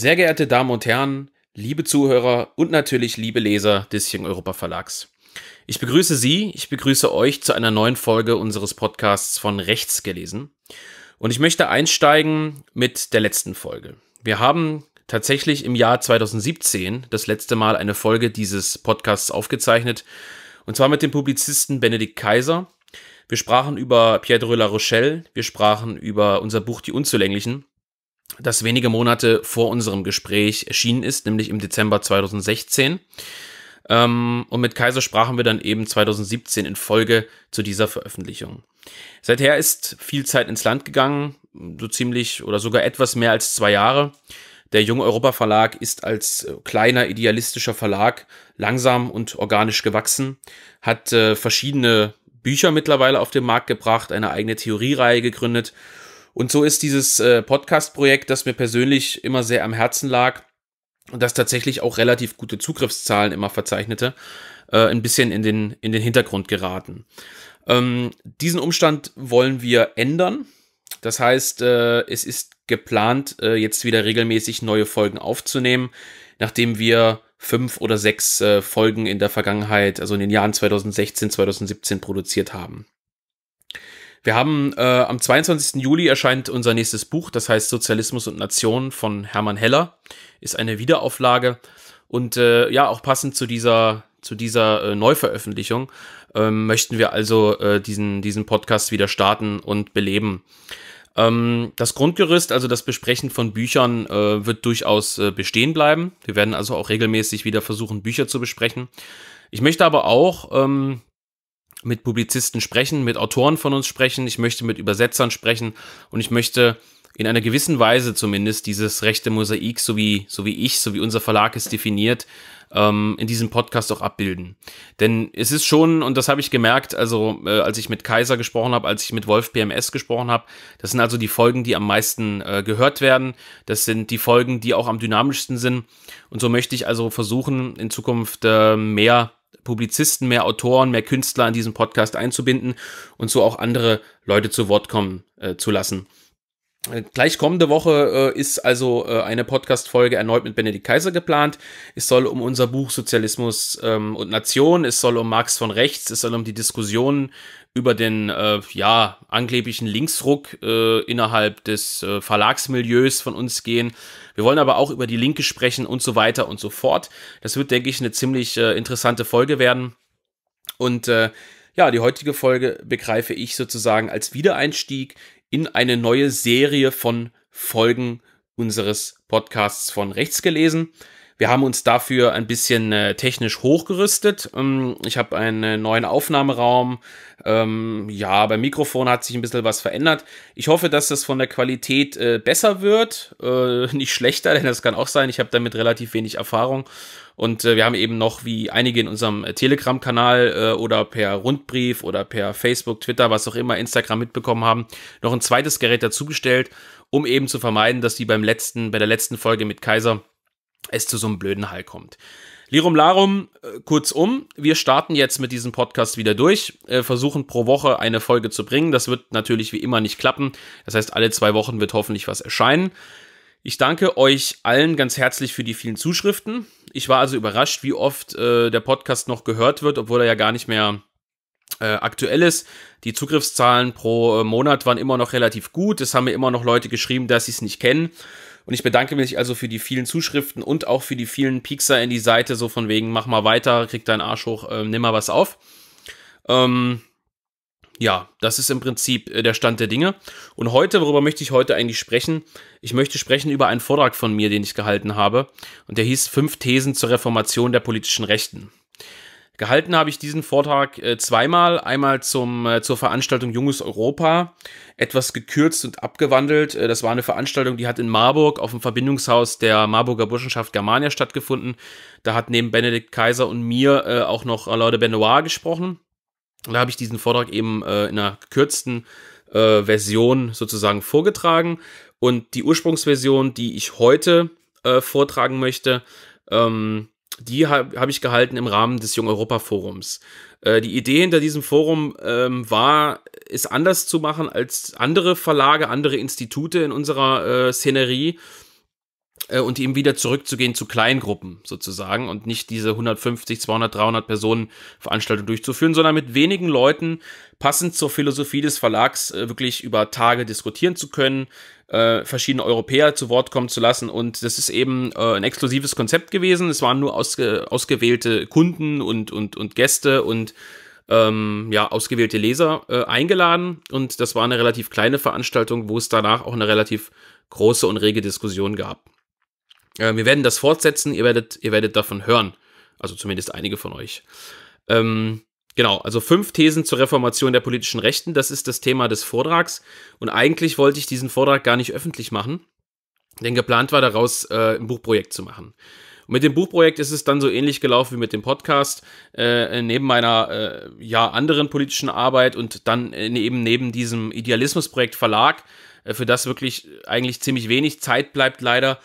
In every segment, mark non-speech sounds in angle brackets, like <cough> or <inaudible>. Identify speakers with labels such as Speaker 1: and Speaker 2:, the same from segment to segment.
Speaker 1: Sehr geehrte Damen und Herren, liebe Zuhörer und natürlich liebe Leser des Jung Europa Verlags. Ich begrüße Sie, ich begrüße euch zu einer neuen Folge unseres Podcasts von Rechts gelesen. Und ich möchte einsteigen mit der letzten Folge. Wir haben tatsächlich im Jahr 2017 das letzte Mal eine Folge dieses Podcasts aufgezeichnet. Und zwar mit dem Publizisten Benedikt Kaiser. Wir sprachen über Pierre de La Rochelle, wir sprachen über unser Buch Die Unzulänglichen das wenige Monate vor unserem Gespräch erschienen ist, nämlich im Dezember 2016. Ähm, und mit Kaiser sprachen wir dann eben 2017 in Folge zu dieser Veröffentlichung. Seither ist viel Zeit ins Land gegangen, so ziemlich oder sogar etwas mehr als zwei Jahre. Der Junge Europa Verlag ist als äh, kleiner idealistischer Verlag langsam und organisch gewachsen, hat äh, verschiedene Bücher mittlerweile auf den Markt gebracht, eine eigene Theoriereihe gegründet und so ist dieses äh, Podcast-Projekt, das mir persönlich immer sehr am Herzen lag und das tatsächlich auch relativ gute Zugriffszahlen immer verzeichnete, äh, ein bisschen in den, in den Hintergrund geraten. Ähm, diesen Umstand wollen wir ändern. Das heißt, äh, es ist geplant, äh, jetzt wieder regelmäßig neue Folgen aufzunehmen, nachdem wir fünf oder sechs äh, Folgen in der Vergangenheit, also in den Jahren 2016, 2017 produziert haben. Wir haben äh, am 22. Juli erscheint unser nächstes Buch, das heißt Sozialismus und Nation von Hermann Heller. Ist eine Wiederauflage und äh, ja, auch passend zu dieser zu dieser äh, Neuveröffentlichung ähm, möchten wir also äh, diesen diesen Podcast wieder starten und beleben. Ähm, das Grundgerüst, also das Besprechen von Büchern, äh, wird durchaus äh, bestehen bleiben. Wir werden also auch regelmäßig wieder versuchen, Bücher zu besprechen. Ich möchte aber auch ähm, mit Publizisten sprechen, mit Autoren von uns sprechen, ich möchte mit Übersetzern sprechen und ich möchte in einer gewissen Weise zumindest dieses rechte Mosaik, so wie, so wie ich, so wie unser Verlag es definiert, ähm, in diesem Podcast auch abbilden. Denn es ist schon, und das habe ich gemerkt, also äh, als ich mit Kaiser gesprochen habe, als ich mit Wolf PMS gesprochen habe, das sind also die Folgen, die am meisten äh, gehört werden. Das sind die Folgen, die auch am dynamischsten sind. Und so möchte ich also versuchen, in Zukunft äh, mehr Publizisten, mehr Autoren, mehr Künstler in diesen Podcast einzubinden und so auch andere Leute zu Wort kommen äh, zu lassen. Gleich kommende Woche äh, ist also äh, eine Podcast-Folge erneut mit Benedikt Kaiser geplant. Es soll um unser Buch Sozialismus ähm, und Nation, es soll um Marx von rechts, es soll um die Diskussion über den äh, ja angeblichen Linksruck äh, innerhalb des äh, Verlagsmilieus von uns gehen. Wir wollen aber auch über die Linke sprechen und so weiter und so fort. Das wird, denke ich, eine ziemlich äh, interessante Folge werden. Und ja, die heutige Folge begreife ich sozusagen als Wiedereinstieg in eine neue Serie von Folgen unseres Podcasts von rechts gelesen. Wir haben uns dafür ein bisschen äh, technisch hochgerüstet. Ähm, ich habe einen äh, neuen Aufnahmeraum. Ähm, ja, beim Mikrofon hat sich ein bisschen was verändert. Ich hoffe, dass das von der Qualität äh, besser wird. Äh, <laughs> nicht schlechter, denn das kann auch sein. Ich habe damit relativ wenig Erfahrung. Und äh, wir haben eben noch, wie einige in unserem äh, Telegram-Kanal oder per Rundbrief oder per Facebook, Twitter, was auch immer, Instagram mitbekommen haben, noch ein zweites Gerät dazugestellt, um eben zu vermeiden, dass die beim letzten, bei der letzten Folge mit Kaiser es zu so einem blöden Hall kommt. Lirum Larum, äh, kurzum, wir starten jetzt mit diesem Podcast wieder durch, äh, versuchen pro Woche eine Folge zu bringen. Das wird natürlich wie immer nicht klappen. Das heißt, alle zwei Wochen wird hoffentlich was erscheinen. Ich danke euch allen ganz herzlich für die vielen Zuschriften. Ich war also überrascht, wie oft äh, der Podcast noch gehört wird, obwohl er ja gar nicht mehr äh, aktuell ist. Die Zugriffszahlen pro äh, Monat waren immer noch relativ gut. Es haben mir immer noch Leute geschrieben, dass sie es nicht kennen. Und ich bedanke mich also für die vielen Zuschriften und auch für die vielen Piekser in die Seite, so von wegen, mach mal weiter, krieg deinen Arsch hoch, äh, nimm mal was auf. Ähm, ja, das ist im Prinzip äh, der Stand der Dinge. Und heute, worüber möchte ich heute eigentlich sprechen? Ich möchte sprechen über einen Vortrag von mir, den ich gehalten habe. Und der hieß Fünf Thesen zur Reformation der politischen Rechten. Gehalten habe ich diesen Vortrag äh, zweimal, einmal zum, äh, zur Veranstaltung Junges Europa, etwas gekürzt und abgewandelt. Äh, das war eine Veranstaltung, die hat in Marburg auf dem Verbindungshaus der Marburger Burschenschaft Germania stattgefunden. Da hat neben Benedikt Kaiser und mir äh, auch noch Leute Benoit gesprochen. Da habe ich diesen Vortrag eben äh, in einer gekürzten äh, Version sozusagen vorgetragen. Und die Ursprungsversion, die ich heute vortragen möchte, ähm, die habe hab ich gehalten im Rahmen des Jung Europa Forums. Äh, die Idee hinter diesem Forum ähm, war, es anders zu machen als andere Verlage, andere Institute in unserer äh, Szenerie äh, und eben wieder zurückzugehen zu Kleingruppen sozusagen und nicht diese 150, 200, 300 Personen Veranstaltung durchzuführen, sondern mit wenigen Leuten passend zur Philosophie des Verlags äh, wirklich über Tage diskutieren zu können, äh, verschiedene Europäer zu Wort kommen zu lassen. Und das ist eben äh, ein exklusives Konzept gewesen. Es waren nur ausge ausgewählte Kunden und, und, und Gäste und ähm, ja, ausgewählte Leser äh, eingeladen. Und das war eine relativ kleine Veranstaltung, wo es danach auch eine relativ große und rege Diskussion gab. Äh, wir werden das fortsetzen, ihr werdet, ihr werdet davon hören. Also zumindest einige von euch. Ähm, genau, also fünf Thesen zur Reformation der politischen Rechten, das ist das Thema des Vortrags. Und eigentlich wollte ich diesen Vortrag gar nicht öffentlich machen, denn geplant war daraus äh, ein Buchprojekt zu machen. Und mit dem Buchprojekt ist es dann so ähnlich gelaufen wie mit dem Podcast. Äh, neben meiner äh, ja anderen politischen Arbeit und dann äh, ne-, eben neben diesem Idealismusprojekt Verlag, äh, für das wirklich eigentlich ziemlich wenig Zeit bleibt leider,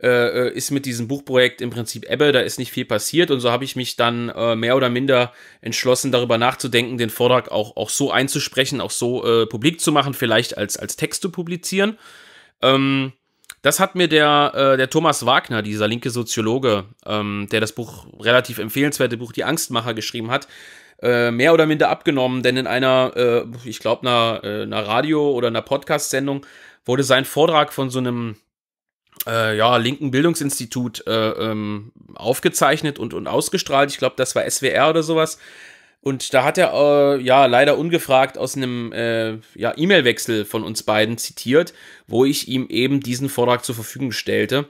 Speaker 1: äh, äh, ist mit diesem Buchprojekt im Prinzip Ebbe, da ist nicht viel passiert und so habe ich mich dann äh, mehr oder minder entschlossen, darüber nachzudenken, den Vortrag auch, auch so einzusprechen, auch so äh, publik zu machen, vielleicht als, als Text zu publizieren. Ähm, das hat mir der, äh, der Thomas Wagner, dieser linke Soziologe, ähm, der das Buch, relativ empfehlenswerte Buch Die Angstmacher geschrieben hat, äh, mehr oder minder abgenommen, denn in einer, ich glaube, einer, einer Radio- oder einer Podcast-Sendung wurde sein Vortrag von so einem äh, ja, linken Bildungsinstitut äh, ähm, aufgezeichnet und, und ausgestrahlt. Ich glaube, das war SWR oder sowas. Und da hat er äh, ja leider ungefragt aus einem äh, ja, E-Mail-Wechsel von uns beiden zitiert, wo ich ihm eben diesen Vortrag zur Verfügung stellte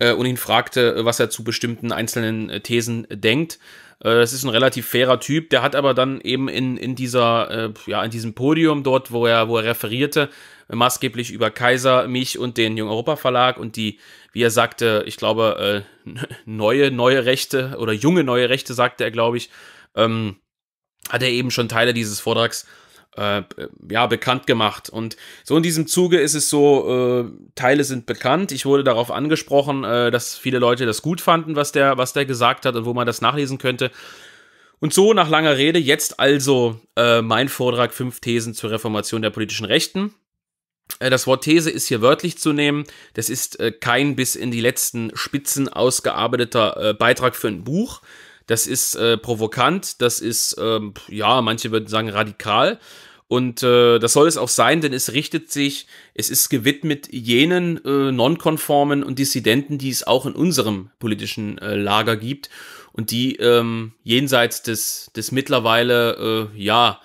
Speaker 1: äh, und ihn fragte, was er zu bestimmten einzelnen äh, Thesen denkt. Äh, das ist ein relativ fairer Typ. Der hat aber dann eben in, in dieser, äh, ja, in diesem Podium dort, wo er, wo er referierte, maßgeblich über Kaiser, mich und den Jung Europa Verlag und die, wie er sagte, ich glaube, äh, <laughs> neue, neue Rechte oder junge neue Rechte, sagte er, glaube ich, ähm, hat er eben schon Teile dieses Vortrags äh, ja, bekannt gemacht. Und so in diesem Zuge ist es so, äh, Teile sind bekannt. Ich wurde darauf angesprochen, äh, dass viele Leute das gut fanden, was der, was der gesagt hat und wo man das nachlesen könnte. Und so, nach langer Rede, jetzt also äh, mein Vortrag, fünf Thesen zur Reformation der politischen Rechten. Äh, das Wort These ist hier wörtlich zu nehmen. Das ist äh, kein bis in die letzten Spitzen ausgearbeiteter Beitrag für ein Buch, das ist äh, provokant, das ist, ähm, ja, manche würden sagen radikal. Und äh, das soll es auch sein, denn es richtet sich, es ist gewidmet jenen äh, Nonkonformen und Dissidenten, die es auch in unserem politischen äh, Lager gibt und die ähm, jenseits des, des mittlerweile, äh, ja,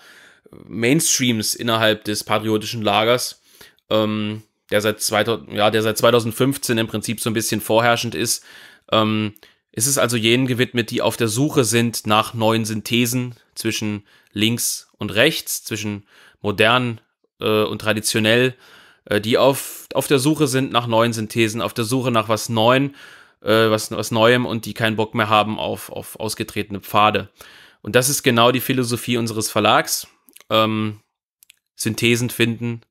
Speaker 1: Mainstreams innerhalb des patriotischen Lagers, ähm, der, seit 2000, ja, der seit 2015 im Prinzip so ein bisschen vorherrschend ist, ähm, es ist also jenen gewidmet, die auf der Suche sind nach neuen Synthesen zwischen links und rechts, zwischen modern äh, und traditionell, äh, die auf, auf der Suche sind nach neuen Synthesen, auf der Suche nach was Neuem, äh, was, was Neuem und die keinen Bock mehr haben auf, auf ausgetretene Pfade. Und das ist genau die Philosophie unseres Verlags. Ähm, Synthesen finden,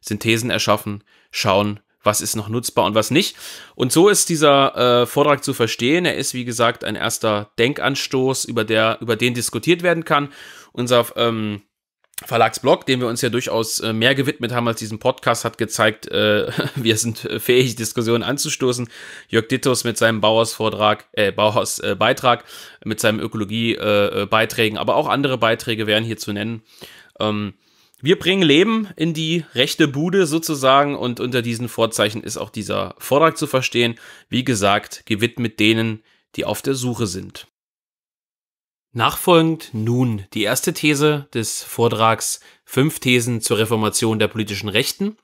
Speaker 1: Synthesen erschaffen, schauen, was ist noch nutzbar und was nicht. Und so ist dieser äh, Vortrag zu verstehen. Er ist, wie gesagt, ein erster Denkanstoß, über, der, über den diskutiert werden kann. Unser ähm, Verlagsblog, dem wir uns ja durchaus äh, mehr gewidmet haben als diesem Podcast, hat gezeigt, äh, <laughs> wir sind fähig, Diskussionen anzustoßen. Jörg Dittos mit seinem Bauhaus-Vortrag, äh, Bauhaus-Beitrag, äh, mit seinem Ökologie-Beiträgen, äh, äh, aber auch andere Beiträge wären hier zu nennen. Ähm, wir bringen Leben in die rechte Bude sozusagen und unter diesen Vorzeichen ist auch dieser Vortrag zu verstehen. Wie gesagt, gewidmet denen, die auf der Suche sind. Nachfolgend nun die erste These des Vortrags Fünf Thesen zur Reformation der politischen Rechten.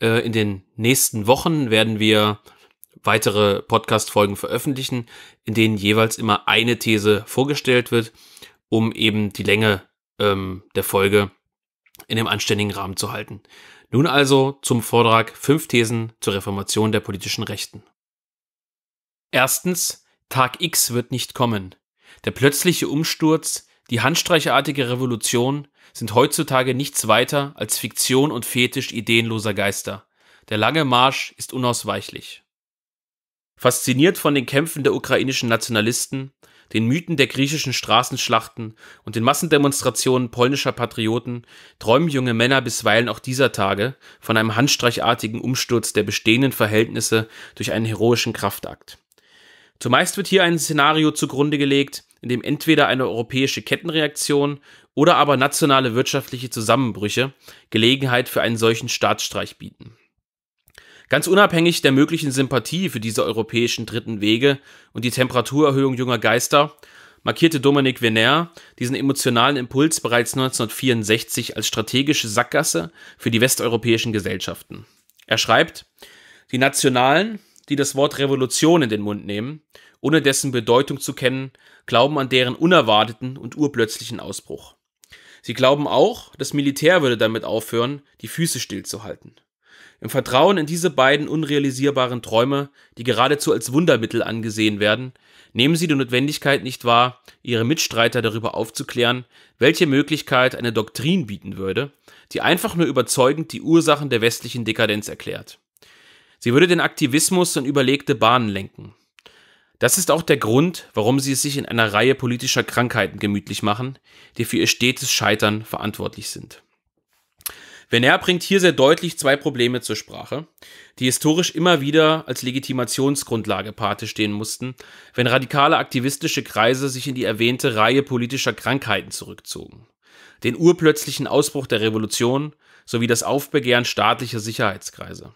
Speaker 1: Äh, in den nächsten Wochen werden wir weitere Podcast-Folgen veröffentlichen, in denen jeweils immer eine These vorgestellt wird, um eben die Länge ähm, der Folge zu in einem anständigen Rahmen zu halten. Nun also zum Vortrag fünf Thesen zur Reformation der politischen Rechten. Erstens, Tag X wird nicht kommen. Der plötzliche Umsturz, die handstreichartige Revolution sind heutzutage nichts weiter als Fiktion und Fetisch ideenloser Geister. Der lange Marsch ist unausweichlich. Fasziniert von den Kämpfen der ukrainischen Nationalisten den Mythen der griechischen Straßenschlachten und den Massendemonstrationen polnischer Patrioten träumen junge Männer bisweilen auch dieser Tage von einem handstreichartigen Umsturz der bestehenden Verhältnisse durch einen heroischen Kraftakt. Zumeist wird hier ein Szenario zugrunde gelegt, in dem entweder eine europäische Kettenreaktion oder aber nationale wirtschaftliche Zusammenbrüche Gelegenheit für einen solchen Staatsstreich bieten. Ganz unabhängig der möglichen Sympathie für diese europäischen dritten Wege und die Temperaturerhöhung junger Geister, markierte Dominique Venner diesen emotionalen Impuls bereits 1964 als strategische Sackgasse für die westeuropäischen Gesellschaften. Er schreibt, die Nationalen, die das Wort Revolution in den Mund nehmen, ohne dessen Bedeutung zu kennen, glauben an deren unerwarteten und urplötzlichen Ausbruch. Sie glauben auch, das Militär würde damit aufhören, die Füße stillzuhalten. Im Vertrauen in diese beiden unrealisierbaren Träume, die geradezu als Wundermittel angesehen werden, nehmen sie die Notwendigkeit nicht wahr, ihre Mitstreiter darüber aufzuklären, welche Möglichkeit eine Doktrin bieten würde, die einfach nur überzeugend die Ursachen der westlichen Dekadenz erklärt. Sie würde den Aktivismus in überlegte Bahnen lenken. Das ist auch der Grund, warum sie es sich in einer Reihe politischer Krankheiten gemütlich machen, die für ihr stetes Scheitern verantwortlich sind. Venner bringt hier sehr deutlich zwei Probleme zur Sprache, die historisch immer wieder als Legitimationsgrundlage Pate stehen mussten, wenn radikale aktivistische Kreise sich in die erwähnte Reihe politischer Krankheiten zurückzogen. Den urplötzlichen Ausbruch der Revolution sowie das Aufbegehren staatlicher Sicherheitskreise.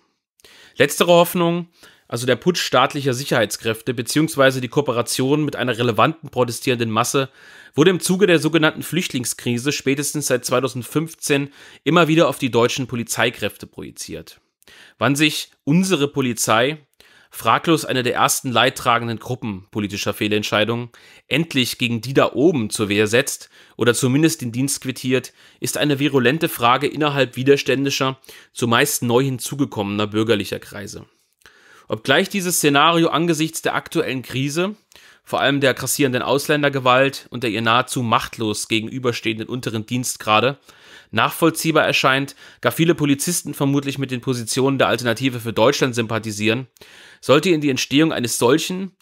Speaker 1: Letztere Hoffnung also der Putsch staatlicher Sicherheitskräfte bzw. die Kooperation mit einer relevanten protestierenden Masse, wurde im Zuge der sogenannten Flüchtlingskrise spätestens seit 2015 immer wieder auf die deutschen Polizeikräfte projiziert. Wann sich unsere Polizei, fraglos eine der ersten leidtragenden Gruppen politischer Fehlentscheidungen, endlich gegen die da oben zur Wehr setzt oder zumindest den Dienst quittiert, ist eine virulente Frage innerhalb widerständischer, zumeist neu hinzugekommener bürgerlicher Kreise. Obgleich dieses Szenario angesichts der aktuellen Krise, vor allem der krassierenden Ausländergewalt und der ihr nahezu machtlos gegenüberstehenden unteren Dienstgrade, nachvollziehbar erscheint, gar viele Polizisten vermutlich mit den Positionen der Alternative für Deutschland sympathisieren, sollte in die Entstehung eines solchen,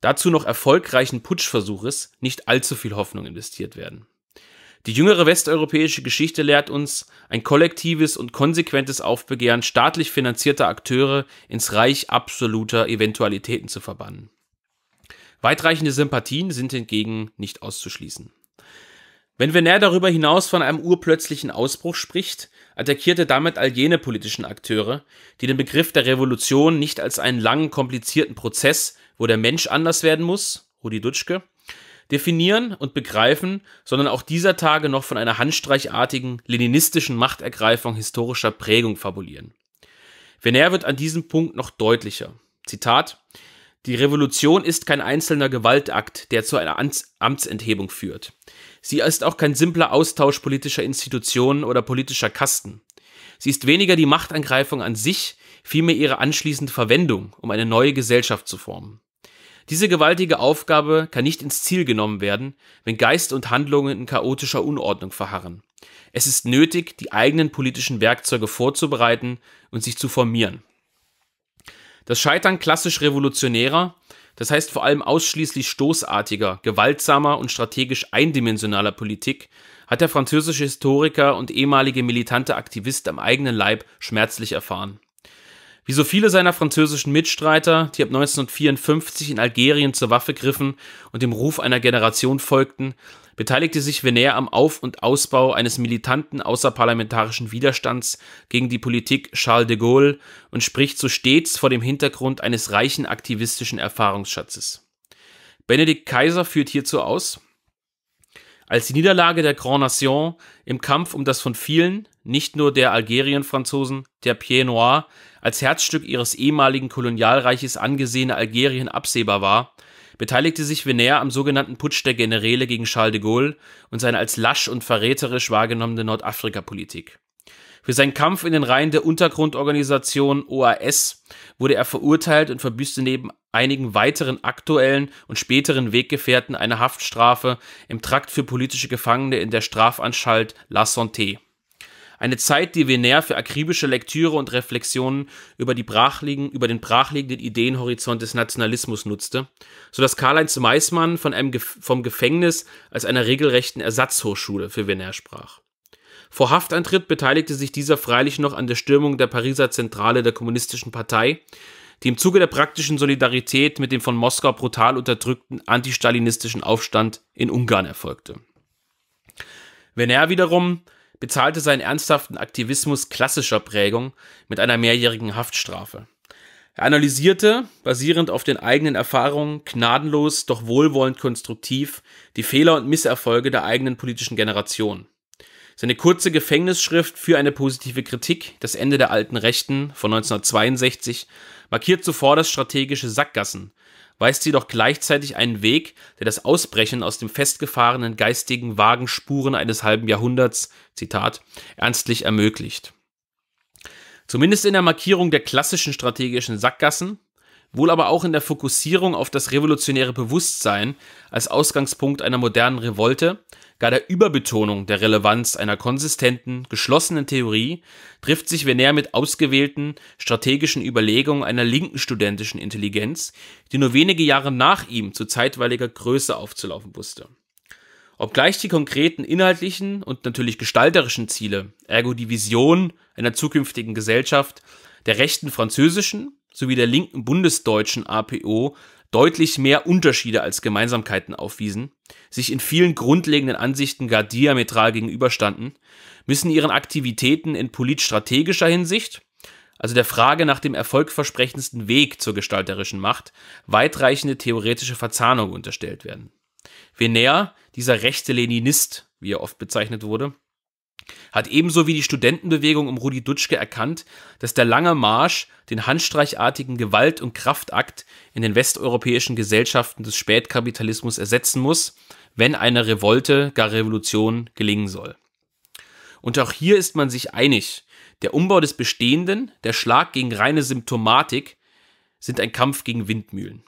Speaker 1: dazu noch erfolgreichen Putschversuches nicht allzu viel Hoffnung investiert werden. Die jüngere westeuropäische Geschichte lehrt uns, ein kollektives und konsequentes Aufbegehren staatlich finanzierter Akteure ins Reich absoluter Eventualitäten zu verbannen. Weitreichende Sympathien sind hingegen nicht auszuschließen. Wenn Venner darüber hinaus von einem urplötzlichen Ausbruch spricht, attackiert er damit all jene politischen Akteure, die den Begriff der Revolution nicht als einen langen, komplizierten Prozess, wo der Mensch anders werden muss, Rudi Dutschke, definieren und begreifen, sondern auch dieser Tage noch von einer handstreichartigen leninistischen Machtergreifung historischer Prägung fabulieren. Venner wird an diesem Punkt noch deutlicher. Zitat Die Revolution ist kein einzelner Gewaltakt, der zu einer Amtsenthebung führt. Sie ist auch kein simpler Austausch politischer Institutionen oder politischer Kasten. Sie ist weniger die Machtangreifung an sich, vielmehr ihre anschließende Verwendung, um eine neue Gesellschaft zu formen. Diese gewaltige Aufgabe kann nicht ins Ziel genommen werden, wenn Geist und Handlungen in chaotischer Unordnung verharren. Es ist nötig, die eigenen politischen Werkzeuge vorzubereiten und sich zu formieren. Das Scheitern klassisch revolutionärer, das heißt vor allem ausschließlich stoßartiger, gewaltsamer und strategisch eindimensionaler Politik, hat der französische Historiker und ehemalige militante Aktivist am eigenen Leib schmerzlich erfahren. Wie so viele seiner französischen Mitstreiter, die ab 1954 in Algerien zur Waffe griffen und dem Ruf einer Generation folgten, beteiligte sich Venner am Auf- und Ausbau eines militanten außerparlamentarischen Widerstands gegen die Politik Charles de Gaulle und spricht so stets vor dem Hintergrund eines reichen aktivistischen Erfahrungsschatzes. Benedikt Kaiser führt hierzu aus, als die Niederlage der Grand Nation im Kampf um das von vielen, nicht nur der Algerien-Franzosen, der Pied Noir, als Herzstück ihres ehemaligen Kolonialreiches angesehene Algerien absehbar war, beteiligte sich Venner am sogenannten Putsch der Generäle gegen Charles de Gaulle und seine als lasch und verräterisch wahrgenommene Nordafrika-Politik. Für seinen Kampf in den Reihen der Untergrundorganisation OAS wurde er verurteilt und verbüßte neben einigen weiteren aktuellen und späteren Weggefährten eine Haftstrafe im Trakt für politische Gefangene in der Strafanstalt La Santé. Eine Zeit, die Venner für akribische Lektüre und Reflexionen über, die brachliegen, über den brachliegenden Ideenhorizont des Nationalismus nutzte, sodass Karl-Heinz Meissmann von einem, vom Gefängnis als einer regelrechten Ersatzhochschule für Venner sprach. Vor Haftantritt beteiligte sich dieser freilich noch an der Stürmung der Pariser Zentrale der Kommunistischen Partei, die im Zuge der praktischen Solidarität mit dem von Moskau brutal unterdrückten antistalinistischen Aufstand in Ungarn erfolgte. Venner wiederum bezahlte seinen ernsthaften Aktivismus klassischer Prägung mit einer mehrjährigen Haftstrafe. Er analysierte, basierend auf den eigenen Erfahrungen, gnadenlos, doch wohlwollend konstruktiv, die Fehler und Misserfolge der eigenen politischen Generation. Seine kurze Gefängnisschrift für eine positive Kritik, das Ende der alten Rechten von 1962, markiert zuvor das strategische Sackgassen, weist jedoch gleichzeitig einen Weg, der das Ausbrechen aus dem festgefahrenen geistigen Wagenspuren eines halben Jahrhunderts, Zitat, ernstlich ermöglicht. Zumindest in der Markierung der klassischen strategischen Sackgassen, wohl aber auch in der Fokussierung auf das revolutionäre Bewusstsein als Ausgangspunkt einer modernen Revolte, gar der Überbetonung der Relevanz einer konsistenten, geschlossenen Theorie, trifft sich Venner mit ausgewählten, strategischen Überlegungen einer linken studentischen Intelligenz, die nur wenige Jahre nach ihm zu zeitweiliger Größe aufzulaufen wusste. Obgleich die konkreten inhaltlichen und natürlich gestalterischen Ziele, ergo die Vision einer zukünftigen Gesellschaft, der rechten französischen sowie der linken bundesdeutschen APO deutlich mehr Unterschiede als Gemeinsamkeiten aufwiesen, sich in vielen grundlegenden Ansichten gar diametral gegenüberstanden, müssen ihren Aktivitäten in politstrategischer Hinsicht, also der Frage nach dem erfolgversprechendsten Weg zur gestalterischen Macht, weitreichende theoretische Verzahnung unterstellt werden. Venner, dieser rechte Leninist, wie er oft bezeichnet wurde, hat ebenso wie die Studentenbewegung um Rudi Dutschke erkannt, dass der lange Marsch den handstreichartigen Gewalt- und Kraftakt in den westeuropäischen Gesellschaften des Spätkapitalismus ersetzen muss, wenn eine Revolte, gar Revolution gelingen soll. Und auch hier ist man sich einig, der Umbau des Bestehenden, der Schlag gegen reine Symptomatik sind ein Kampf gegen Windmühlen.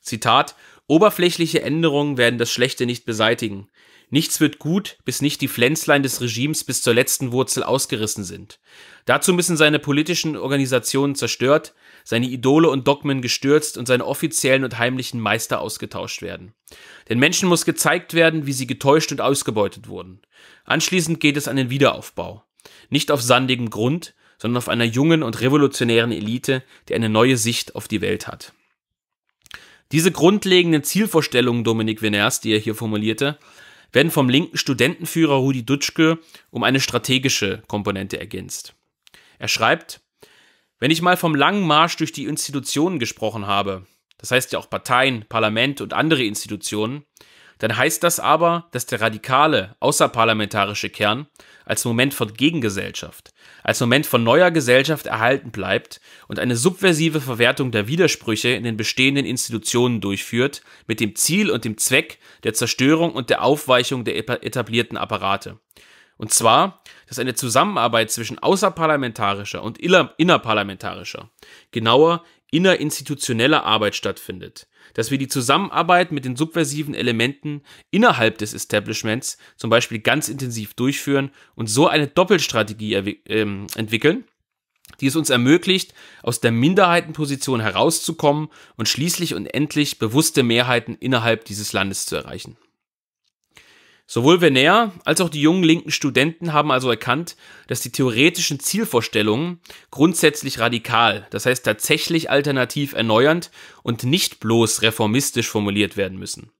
Speaker 1: Zitat, oberflächliche Änderungen werden das Schlechte nicht beseitigen. Nichts wird gut, bis nicht die Pflänzlein des Regimes bis zur letzten Wurzel ausgerissen sind. Dazu müssen seine politischen Organisationen zerstört, seine Idole und Dogmen gestürzt und seine offiziellen und heimlichen Meister ausgetauscht werden. Den Menschen muss gezeigt werden, wie sie getäuscht und ausgebeutet wurden. Anschließend geht es an den Wiederaufbau. Nicht auf sandigem Grund, sondern auf einer jungen und revolutionären Elite, die eine neue Sicht auf die Welt hat. Diese grundlegenden Zielvorstellungen Dominik Veners, die er hier formulierte, werden vom linken Studentenführer Rudi Dutschke um eine strategische Komponente ergänzt. Er schreibt, wenn ich mal vom langen Marsch durch die Institutionen gesprochen habe, das heißt ja auch Parteien, Parlament und andere Institutionen, dann heißt das aber, dass der radikale, außerparlamentarische Kern als Moment von Gegengesellschaft, als Moment von neuer Gesellschaft erhalten bleibt und eine subversive Verwertung der Widersprüche in den bestehenden Institutionen durchführt, mit dem Ziel und dem Zweck der Zerstörung und der Aufweichung der etablierten Apparate. Und zwar, dass eine Zusammenarbeit zwischen außerparlamentarischer und innerparlamentarischer, genauer innerinstitutioneller Arbeit stattfindet, dass wir die Zusammenarbeit mit den subversiven Elementen innerhalb des Establishments zum Beispiel ganz intensiv durchführen und so eine Doppelstrategie ähm, entwickeln, die es uns ermöglicht, aus der Minderheitenposition herauszukommen und schließlich und endlich bewusste Mehrheiten innerhalb dieses Landes zu erreichen. Sowohl Venner als auch die jungen linken Studenten haben also erkannt, dass die theoretischen Zielvorstellungen grundsätzlich radikal, das heißt tatsächlich alternativ erneuernd und nicht bloß reformistisch formuliert werden müssen.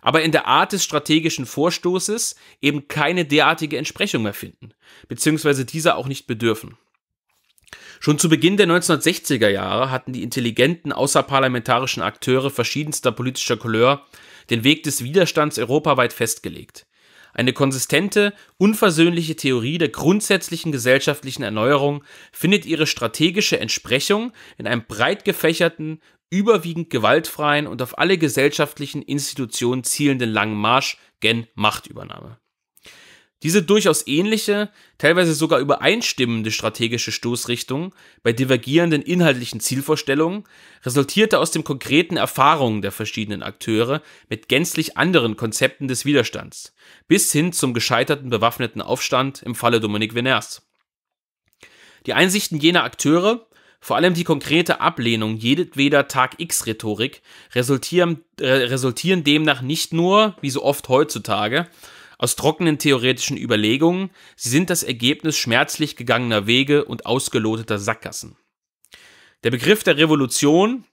Speaker 1: Aber in der Art des strategischen Vorstoßes eben keine derartige Entsprechung mehr finden, beziehungsweise dieser auch nicht bedürfen. Schon zu Beginn der 1960er Jahre hatten die intelligenten außerparlamentarischen Akteure verschiedenster politischer Couleur den Weg des Widerstands europaweit festgelegt. Eine konsistente, unversöhnliche Theorie der grundsätzlichen gesellschaftlichen Erneuerung findet ihre strategische Entsprechung in einem breit gefächerten, überwiegend gewaltfreien und auf alle gesellschaftlichen Institutionen zielenden langen Marsch gen Machtübernahme. Diese durchaus ähnliche, teilweise sogar übereinstimmende strategische Stoßrichtung bei divergierenden inhaltlichen Zielvorstellungen resultierte aus den konkreten Erfahrungen der verschiedenen Akteure mit gänzlich anderen Konzepten des Widerstands, bis hin zum gescheiterten bewaffneten Aufstand im Falle Dominique Veners. Die Einsichten jener Akteure, vor allem die konkrete Ablehnung jedweder Tag-X-Rhetorik, resultieren, äh, resultieren demnach nicht nur, wie so oft heutzutage, aus trockenen theoretischen Überlegungen, sie sind das Ergebnis schmerzlich gegangener Wege und ausgeloteter Sackgassen. Der Begriff der Revolution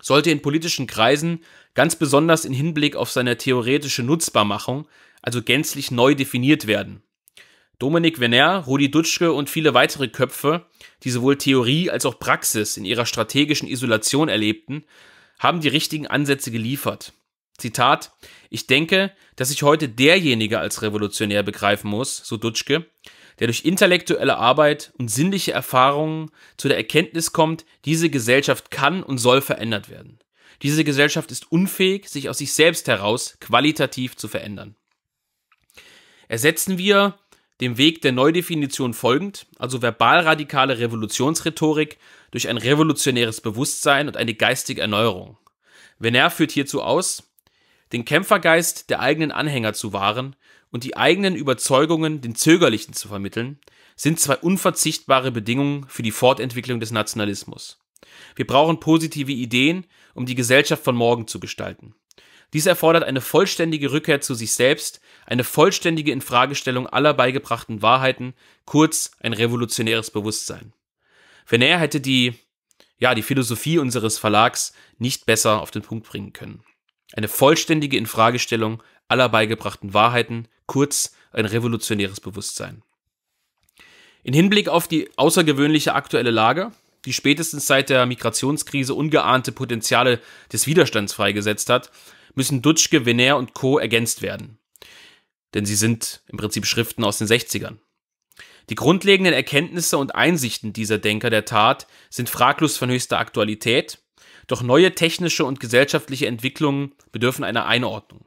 Speaker 1: sollte in politischen Kreisen, ganz besonders in Hinblick auf seine theoretische Nutzbarmachung, also gänzlich neu definiert werden. Dominik Venner, Rudi Dutschke und viele weitere Köpfe, die sowohl Theorie als auch Praxis in ihrer strategischen Isolation erlebten, haben die richtigen Ansätze geliefert. Zitat, ich denke, dass sich heute derjenige als revolutionär begreifen muss, so Dutschke, der durch intellektuelle Arbeit und sinnliche Erfahrungen zu der Erkenntnis kommt, diese Gesellschaft kann und soll verändert werden. Diese Gesellschaft ist unfähig, sich aus sich selbst heraus qualitativ zu verändern. Ersetzen wir dem Weg der Neudefinition folgend, also verbalradikale Revolutionsrhetorik, durch ein revolutionäres Bewusstsein und eine geistige Erneuerung. Venner führt hierzu aus, den Kämpfergeist der eigenen Anhänger zu wahren und die eigenen Überzeugungen den Zögerlichen zu vermitteln, sind zwei unverzichtbare Bedingungen für die Fortentwicklung des Nationalismus. Wir brauchen positive Ideen, um die Gesellschaft von morgen zu gestalten. Dies erfordert eine vollständige Rückkehr zu sich selbst, eine vollständige Infragestellung aller beigebrachten Wahrheiten, kurz ein revolutionäres Bewusstsein. Werner hätte die, ja, die Philosophie unseres Verlags nicht besser auf den Punkt bringen können eine vollständige Infragestellung aller beigebrachten Wahrheiten, kurz ein revolutionäres Bewusstsein. In Hinblick auf die außergewöhnliche aktuelle Lage, die spätestens seit der Migrationskrise ungeahnte Potenziale des Widerstands freigesetzt hat, müssen Dutschke, Venner und Co. ergänzt werden. Denn sie sind im Prinzip Schriften aus den 60ern. Die grundlegenden Erkenntnisse und Einsichten dieser Denker der Tat sind fraglos von höchster Aktualität doch neue technische und gesellschaftliche Entwicklungen bedürfen einer Einordnung.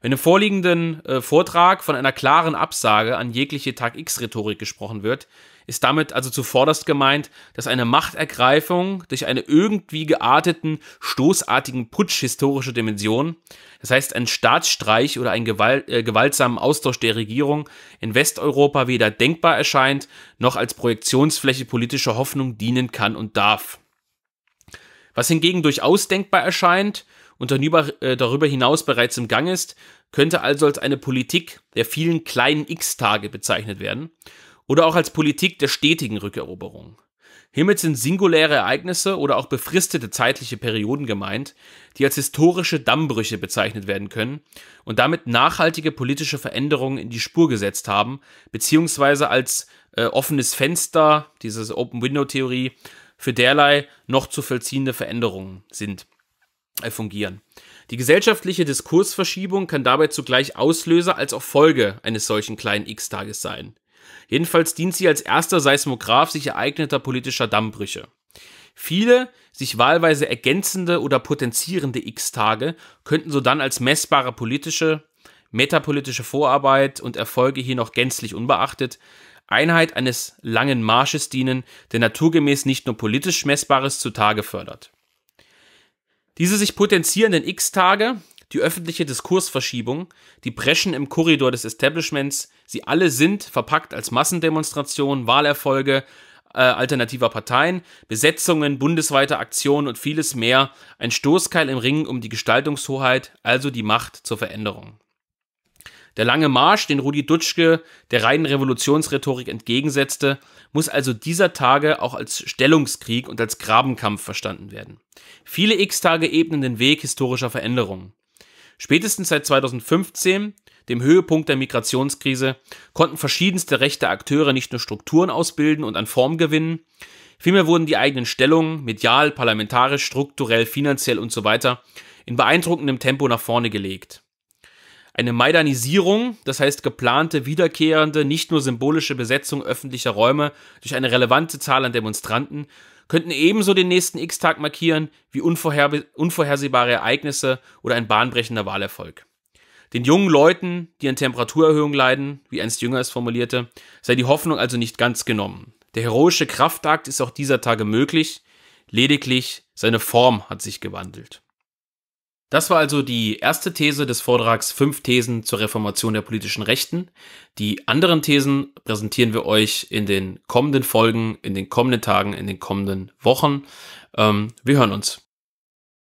Speaker 1: Wenn im vorliegenden äh, Vortrag von einer klaren Absage an jegliche Tag-X-Rhetorik gesprochen wird, ist damit also zuvorderst gemeint, dass eine Machtergreifung durch eine irgendwie gearteten, stoßartigen Putsch historische Dimension, das heißt ein Staatsstreich oder einen gewalt, äh, gewaltsamen Austausch der Regierung, in Westeuropa weder denkbar erscheint, noch als Projektionsfläche politischer Hoffnung dienen kann und darf. Was hingegen durchaus denkbar erscheint und äh, darüber hinaus bereits im Gang ist, könnte also als eine Politik der vielen kleinen X-Tage bezeichnet werden oder auch als Politik der stetigen Rückeroberung. Hiermit sind singuläre Ereignisse oder auch befristete zeitliche Perioden gemeint, die als historische Dammbrüche bezeichnet werden können und damit nachhaltige politische Veränderungen in die Spur gesetzt haben, beziehungsweise als äh, offenes Fenster, diese Open-Window-Theorie, für derlei noch zu vollziehende Veränderungen sind, äh, fungieren. Die gesellschaftliche Diskursverschiebung kann dabei zugleich Auslöser als auch Folge eines solchen kleinen X-Tages sein. Jedenfalls dient sie als erster Seismograph sich ereigneter politischer Dammbrüche. Viele sich wahlweise ergänzende oder potenzierende X-Tage könnten so dann als messbare politische, metapolitische Vorarbeit und Erfolge hier noch gänzlich unbeachtet Einheit eines langen Marsches dienen, der naturgemäß nicht nur politisch Messbares zutage fördert. Diese sich potenzierenden X-Tage, die öffentliche Diskursverschiebung, die Preschen im Korridor des Establishments, sie alle sind verpackt als Massendemonstrationen, Wahlerfolge äh, alternativer Parteien, Besetzungen, bundesweite Aktionen und vieles mehr, ein Stoßkeil im Ring um die Gestaltungshoheit, also die Macht zur Veränderung. Der lange Marsch, den Rudi Dutschke der reinen Revolutionsrhetorik entgegensetzte, muss also dieser Tage auch als Stellungskrieg und als Grabenkampf verstanden werden. Viele X-Tage ebnen den Weg historischer Veränderungen. Spätestens seit 2015, dem Höhepunkt der Migrationskrise, konnten verschiedenste rechte Akteure nicht nur Strukturen ausbilden und an Form gewinnen, vielmehr wurden die eigenen Stellungen, medial, parlamentarisch, strukturell, finanziell und so weiter, in beeindruckendem Tempo nach vorne gelegt. Eine Maidanisierung, das heißt geplante, wiederkehrende, nicht nur symbolische Besetzung öffentlicher Räume durch eine relevante Zahl an Demonstranten, könnten ebenso den nächsten X-Tag markieren wie unvorher unvorhersehbare Ereignisse oder ein bahnbrechender Wahlerfolg. Den jungen Leuten, die an Temperaturerhöhung leiden, wie einst Jünger es formulierte, sei die Hoffnung also nicht ganz genommen. Der heroische Kraftakt ist auch dieser Tage möglich, lediglich seine Form hat sich gewandelt. Das war also die erste These des Vortrags Fünf Thesen zur Reformation der politischen Rechten. Die anderen Thesen präsentieren wir euch in den kommenden Folgen, in den kommenden Tagen, in den kommenden Wochen. Ähm, wir hören uns.